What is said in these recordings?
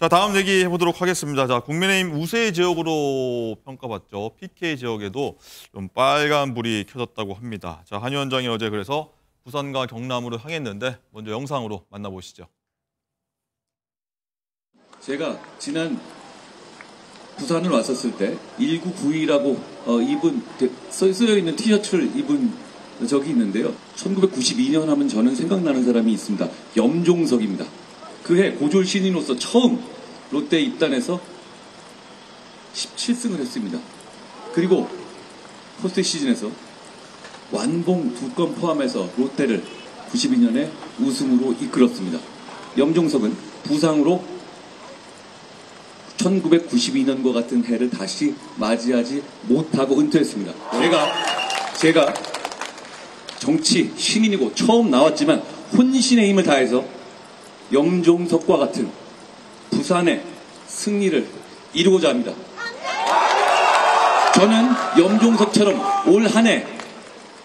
자 다음 얘기 해보도록 하겠습니다. 자 국민의힘 우세 지역으로 평가받죠. PK 지역에도 좀 빨간 불이 켜졌다고 합니다. 자한 위원장이 어제 그래서 부산과 경남으로 향했는데 먼저 영상으로 만나보시죠. 제가 지난 부산을 왔었을 때 1992라고 어, 입은 쓰여 있는 티셔츠를 입은 적이 있는데요. 1992년 하면 저는 생각나는 사람이 있습니다. 염종석입니다. 그해 고졸 신인으로서 처음 롯데 입단에서 17승을 했습니다. 그리고 포스트 시즌에서 완봉 두 건 포함해서 롯데를 92년에 우승으로 이끌었습니다. 염종석은 부상으로 1992년과 같은 해를 다시 맞이하지 못하고 은퇴했습니다. 제가 제가 정치 신인이고 처음 나왔지만 혼신의 힘을 다해서 염종석과 같은 부산의 승리를 이루고자 합니다. 저는 염종석처럼 올 한 해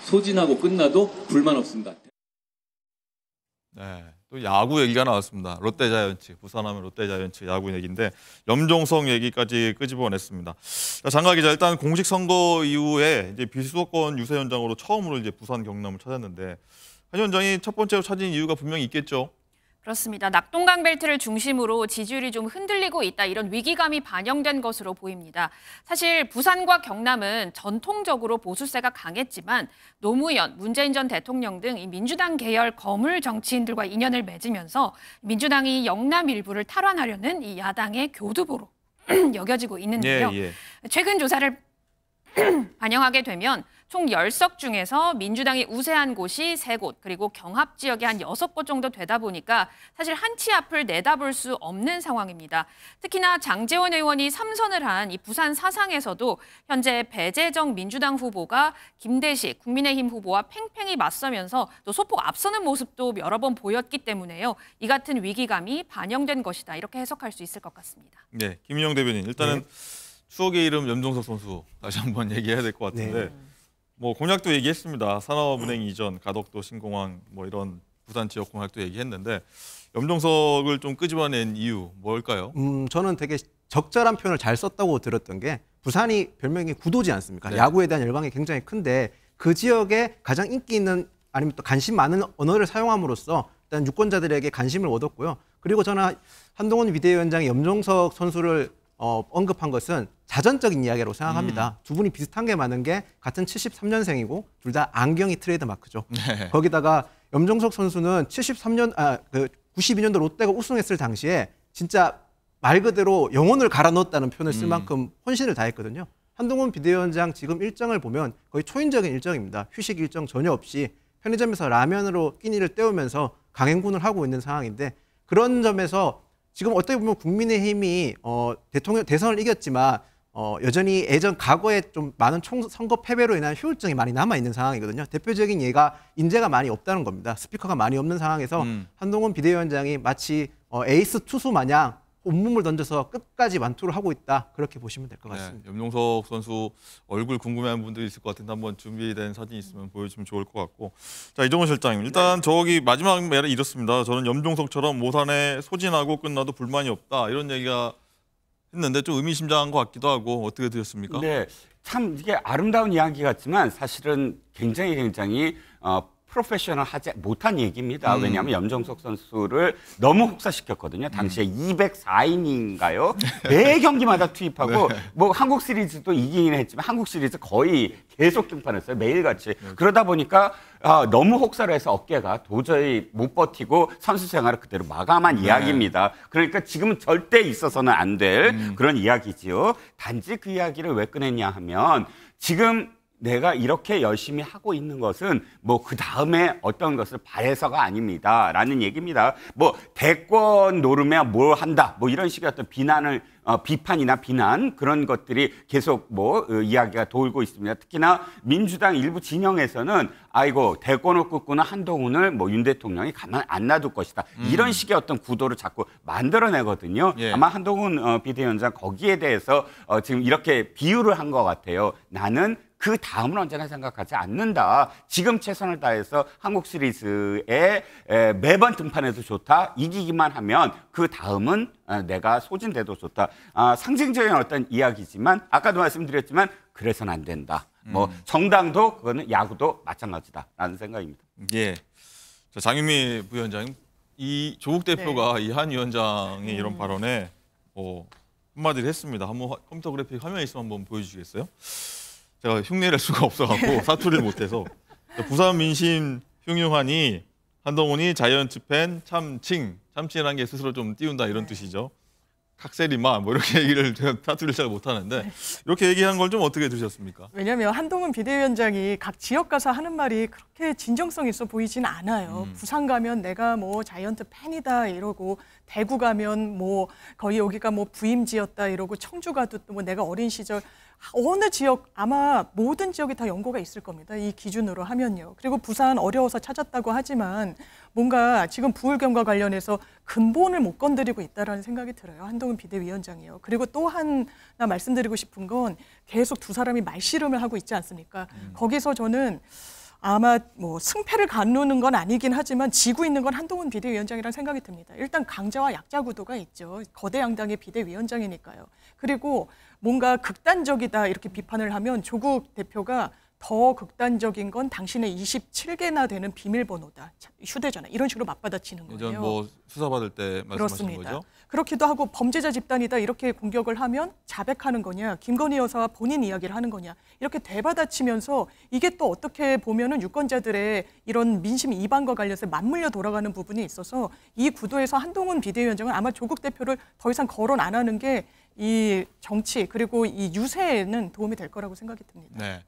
소진하고 끝나도 불만 없습니다. 네, 또 야구 얘기가 나왔습니다. 롯데자이언츠, 부산하면 롯데자이언츠 야구 얘기인데 염종석 얘기까지 끄집어냈습니다. 장가 기자 일단 공식 선거 이후에 이제 비수도권 유세 현장으로 처음으로 이제 부산 경남을 찾았는데 한 현장이 첫 번째로 찾은 이유가 분명히 있겠죠. 그렇습니다. 낙동강 벨트를 중심으로 지지율이 좀 흔들리고 있다 이런 위기감이 반영된 것으로 보입니다. 사실 부산과 경남은 전통적으로 보수세가 강했지만 노무현, 문재인 전 대통령 등이 민주당 계열 거물 정치인들과 인연을 맺으면서 민주당이 영남 일부를 탈환하려는 이 야당의 교두보로 여겨지고 있는데요. 예, 예. 최근 조사를 반영하게 되면 총 10석 중에서 민주당이 우세한 곳이 3곳, 그리고 경합 지역이 한 6곳 정도 되다 보니까 사실 한치 앞을 내다볼 수 없는 상황입니다. 특히나 장재원 의원이 3선을 한 이 부산 사상에서도 현재 배재정 민주당 후보가 김대식 국민의힘 후보와 팽팽히 맞서면서 또 소폭 앞서는 모습도 여러 번 보였기 때문에요. 이 같은 위기감이 반영된 것이다. 이렇게 해석할 수 있을 것 같습니다. 네, 김영 대변인. 일단은 네. 추억의 이름 염종석 선수 다시 한번 얘기해야 될 것 같은데 네. 뭐 공약도 얘기했습니다. 산업은행 음. 이전, 가덕도 신공항 뭐 이런 부산 지역 공약도 얘기했는데 염종석을좀 끄집어낸 이유 뭘까요? 음, 저는 되게 적절한 표현을 잘 썼다고 들었던 게 부산이 별명이 구도지 않습니까? 네. 야구에 대한 열광이 굉장히 큰데 그 지역에 가장 인기 있는 아니면 또 관심 많은 언어를 사용함으로써 일단 유권자들에게 관심을 얻었고요. 그리고 저는 한동훈 비대위원장이 염종석 선수를 어, 언급한 것은 자전적인 이야기로 생각합니다. 음. 두 분이 비슷한 게 많은 게 같은 73년생이고 둘 다 안경이 트레이드 마크죠. 네. 거기다가 염종석 선수는 73년 아그 92년도 롯데가 우승했을 당시에 진짜 말 그대로 영혼을 갈아 넣었다는 표현을 쓸 음. 만큼 혼신을 다했거든요. 한동훈 비대위원장 지금 일정을 보면 거의 초인적인 일정입니다. 휴식 일정 전혀 없이 편의점에서 라면으로 끼니를 때우면서 강행군을 하고 있는 상황인데 그런 점에서 지금 어떻게 보면 국민의힘이 어, 대통령 대선을 이겼지만 어, 여전히 예전 과거에 좀 많은 총, 선거 패배로 인한 효율성이 많이 남아 있는 상황이거든요. 대표적인 예가 인재가 많이 없다는 겁니다. 스피커가 많이 없는 상황에서 음. 한동훈 비대위원장이 마치 어, 에이스 투수 마냥 온몸을 던져서 끝까지 완투를 하고 있다. 그렇게 보시면 될것 네, 같습니다. 네, 염동석 선수 얼굴 궁금해하는 분들이 있을 것 같은데 한번 준비된 사진 있으면 보여주면 좋을 것 같고 자 이종호 실장님 일단 네. 저기 마지막 매를 이렇습니다. 저는 염동석처럼 모산에 소진하고 끝나도 불만이 없다 이런 얘기가 했는데 좀 의미심장한 것 같기도 하고 어떻게 들으습니까 네, 참 이게 아름다운 이야기 같지만 사실은 굉장히 굉장히 어, 프로페셔널 하지 못한 얘기입니다. 음. 왜냐하면 염정석 선수를 너무 혹사시켰거든요. 당시에 음. 204인인가요? 매 경기마다 투입하고 네. 뭐 한국 시리즈도 이기긴 했지만 한국 시리즈 거의 계속 등판했어요. 매일같이. 네. 그러다 보니까 아, 너무 혹사를 해서 어깨가 도저히 못 버티고 선수 생활을 그대로 마감한 네. 이야기입니다. 그러니까 지금은 절대 있어서는 안될 음. 그런 이야기지요. 단지 그 이야기를 왜 꺼냈냐 하면 지금 내가 이렇게 열심히 하고 있는 것은 뭐 그 다음에 어떤 것을 바래서가 아닙니다. 라는 얘기입니다. 뭐 대권 노름에 뭘 한다. 뭐 이런 식의 어떤 비난을, 어, 비판이나 비난 그런 것들이 계속 뭐 어, 이야기가 돌고 있습니다. 특히나 민주당 일부 진영에서는 아이고 대권을 끊고는 한동훈을 뭐 윤 대통령이 가만 안 놔둘 것이다. 음. 이런 식의 어떤 구도를 자꾸 만들어내거든요. 예. 아마 한동훈 어, 비대위원장 거기에 대해서 어, 지금 이렇게 비유를 한 것 같아요. 나는 그 다음은 언제나 생각하지 않는다. 지금 최선을 다해서 한국 시리즈에 매번 등판해도 좋다. 이기기만 하면 그 다음은 아, 내가 소진돼도 좋다. 아, 상징적인 어떤 이야기지만 아까도 말씀드렸지만 그래서는 안 된다. 뭐 음. 정당도 그거는 야구도 마찬가지다라는 생각입니다. 예. 자, 장윤미 부위원장님 이 조국 네. 대표가 네. 이한 위원장의 음. 이런 발언에 어, 한마디를 했습니다. 한번 컴퓨터 그래픽 화면에 있으면 한번 보여주시겠어요? 제가 흉내낼 수가 없어갖고 사투를 리 못해서 부산 민심 흉흉하니 한동훈이 자이언츠 팬 참칭 참칭이라는 게 스스로 좀 띄운다 이런 네. 뜻이죠. 각세리마 뭐 이렇게 얘기를 제가 사투리를 잘 못하는데 네. 이렇게 얘기한 걸 좀 어떻게 들으셨습니까? 왜냐하면 한동훈 비대위원장이 각 지역 가서 하는 말이 그렇게 진정성 있어 보이진 않아요. 음. 부산 가면 내가 뭐 자이언트 팬이다 이러고 대구 가면 뭐 거의 여기가 뭐 부임지였다 이러고 청주 가도 또뭐 내가 어린 시절 어느 지역 아마 모든 지역이 다 연고가 있을 겁니다. 이 기준으로 하면요. 그리고 부산 어려워서 찾았다고 하지만 뭔가 지금 부울경과 관련해서 근본을 못 건드리고 있다라는 생각이 들어요. 한동훈 비대위원장이요. 그리고 또 하나 말씀드리고 싶은 건 계속 두 사람이 말씨름을 하고 있지 않습니까? 음. 거기서 저는 아마 뭐 승패를 가누는 건 아니긴 하지만 지고 있는 건 한동훈 비대위원장이란 생각이 듭니다. 일단 강자와 약자 구도가 있죠. 거대 양당의 비대위원장이니까요. 그리고 뭔가 극단적이다 이렇게 비판을 하면 조국 대표가 더 극단적인 건 당신의 27개나 되는 비밀번호다. 휴대전화 이런 식으로 맞받아치는 거예요. 예전 뭐 수사받을 때 말씀하신 그렇습니다. 거죠? 그렇기도 하고 범죄자 집단이다 이렇게 공격을 하면 자백하는 거냐, 김건희 여사와 본인 이야기를 하는 거냐 이렇게 대받아치면서 이게 또 어떻게 보면은 유권자들의 이런 민심 이반과 관련해서 맞물려 돌아가는 부분이 있어서 이 구도에서 한동훈 비대위원장은 아마 조국 대표를 더 이상 거론 안 하는 게 이 정치 그리고 이 유세에는 도움이 될 거라고 생각이 듭니다. 네.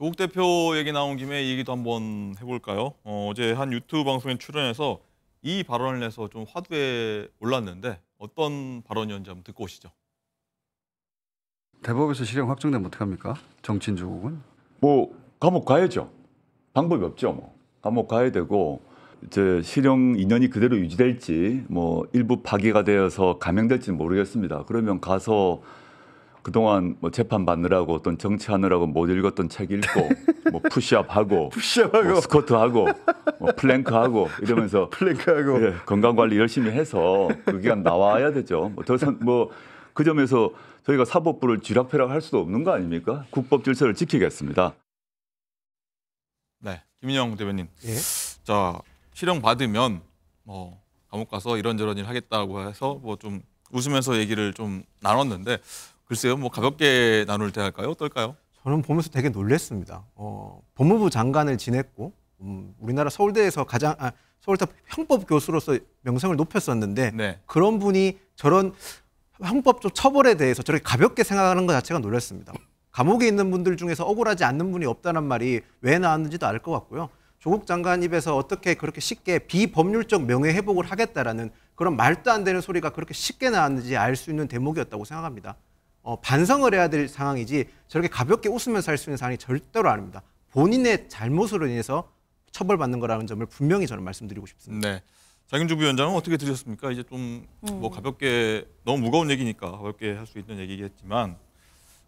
조국 대표 얘기 나온 김에 얘기도 한번 해볼까요? 어, 제한 유튜브 방송에 출연해서 이 발언을 해서 좀 화두에 올랐는데 어떤 발언이었는지 한번 듣고 오시죠. 대법에서 실형 확정되면 어떡합니까? 정치인 조국은? 뭐 감옥 가야죠. 방법이 없죠. 뭐 감옥 가야 되고 이제 실형 2년이 그대로 유지될지 뭐 일부 파기가 되어서 감형될지는 모르겠습니다. 그러면 가서 그동안 뭐 재판 받느라고 어떤 정치하느라고 못 읽었던 책 읽고 뭐 푸시업 하고 푸시업하고 뭐 스쿼트 하고 뭐 플랭크 하고 이러면서 플랭크 하고 예, 건강 관리 열심히 해서 그 기간 나와야 되죠. 뭐 더선 뭐그 점에서 저희가 사법부를 쥐락펴락 할 수도 없는 거 아닙니까? 국법 질서를 지키겠습니다. 네, 김인영 대변인. 예? 자 실형 받으면 뭐 감옥 가서 이런저런 일 하겠다고 해서 뭐 좀 웃으면서 얘기를 좀 나눴는데 글쎄요, 뭐 가볍게 나눌 때 할까요? 어떨까요? 저는 보면서 되게 놀랬습니다. 어, 법무부 장관을 지냈고 음, 우리나라 서울대에서 가장 아, 서울대 형법 교수로서 명성을 높였었는데 네. 그런 분이 저런 형법적 처벌에 대해서 저렇게 가볍게 생각하는 것 자체가 놀랬습니다 감옥에 있는 분들 중에서 억울하지 않는 분이 없다는 말이 왜 나왔는지도 알 것 같고요. 조국 장관 입에서 어떻게 그렇게 쉽게 비법률적 명예 회복을 하겠다라는 그런 말도 안 되는 소리가 그렇게 쉽게 나왔는지 알 수 있는 대목이었다고 생각합니다. 어, 반성을 해야 될 상황이지 저렇게 가볍게 웃으면서 할 수 있는 상황이 절대로 아닙니다. 본인의 잘못으로 인해서 처벌받는 거라는 점을 분명히 저는 말씀드리고 싶습니다. 네. 장윤주 부위원장은 어떻게 들으셨습니까? 이제 좀뭐 음. 가볍게 너무 무거운 얘기니까 가볍게 할 수 있는 얘기겠지만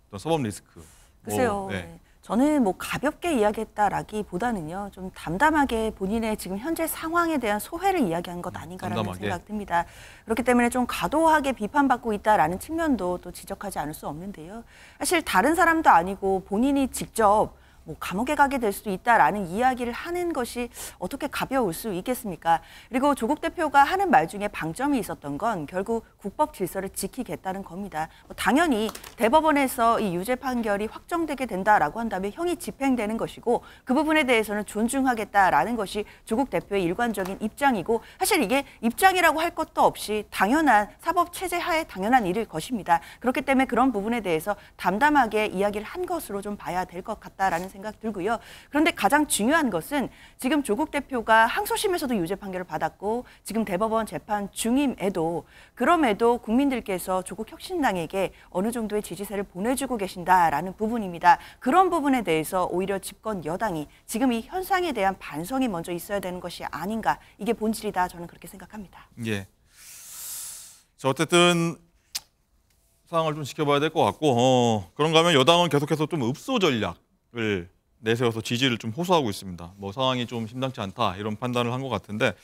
어떤 서범 리스크. 뭐, 글쎄요. 뭐, 네. 네. 저는 뭐 가볍게 이야기했다라기보다는요 좀 담담하게 본인의 지금 현재 상황에 대한 소회를 이야기한 것 음, 아닌가라는 담담하게. 생각 듭니다. 그렇기 때문에 좀 과도하게 비판받고 있다라는 측면도 또 지적하지 않을 수 없는데요. 사실 다른 사람도 아니고 본인이 직접 뭐 감옥에 가게 될 수도 있다라는 이야기를 하는 것이 어떻게 가벼울 수 있겠습니까? 그리고 조국 대표가 하는 말 중에 방점이 있었던 건 결국 국법 질서를 지키겠다는 겁니다. 뭐 당연히 대법원에서 이 유죄 판결이 확정되게 된다라고 한다면 형이 집행되는 것이고 그 부분에 대해서는 존중하겠다라는 것이 조국 대표의 일관적인 입장이고 사실 이게 입장이라고 할 것도 없이 당연한 사법 체제 하에 당연한 일일 것입니다. 그렇기 때문에 그런 부분에 대해서 담담하게 이야기를 한 것으로 좀 봐야 될 것 같다라는 생각 들고요. 그런데 가장 중요한 것은 지금 조국 대표가 항소심에서도 유죄 판결을 받았고 지금 대법원 재판 중임에도 그럼에도 국민들께서 조국 혁신당에게 어느 정도의 지지세를 보내주고 계신다라는 부분입니다. 그런 부분에 대해서 오히려 집권 여당이 지금 이 현상에 대한 반성이 먼저 있어야 되는 것이 아닌가 이게 본질이다 저는 그렇게 생각합니다. 예. 자 어쨌든 상황을 좀 지켜봐야 될 것 같고 어, 그런가 하면 여당은 계속해서 좀 읍소 전략 을 내세워서 지지를 좀 호소하고 있습니다. 뭐 상황이 좀 심상치 않다 이런 판단을 한 것 같은데.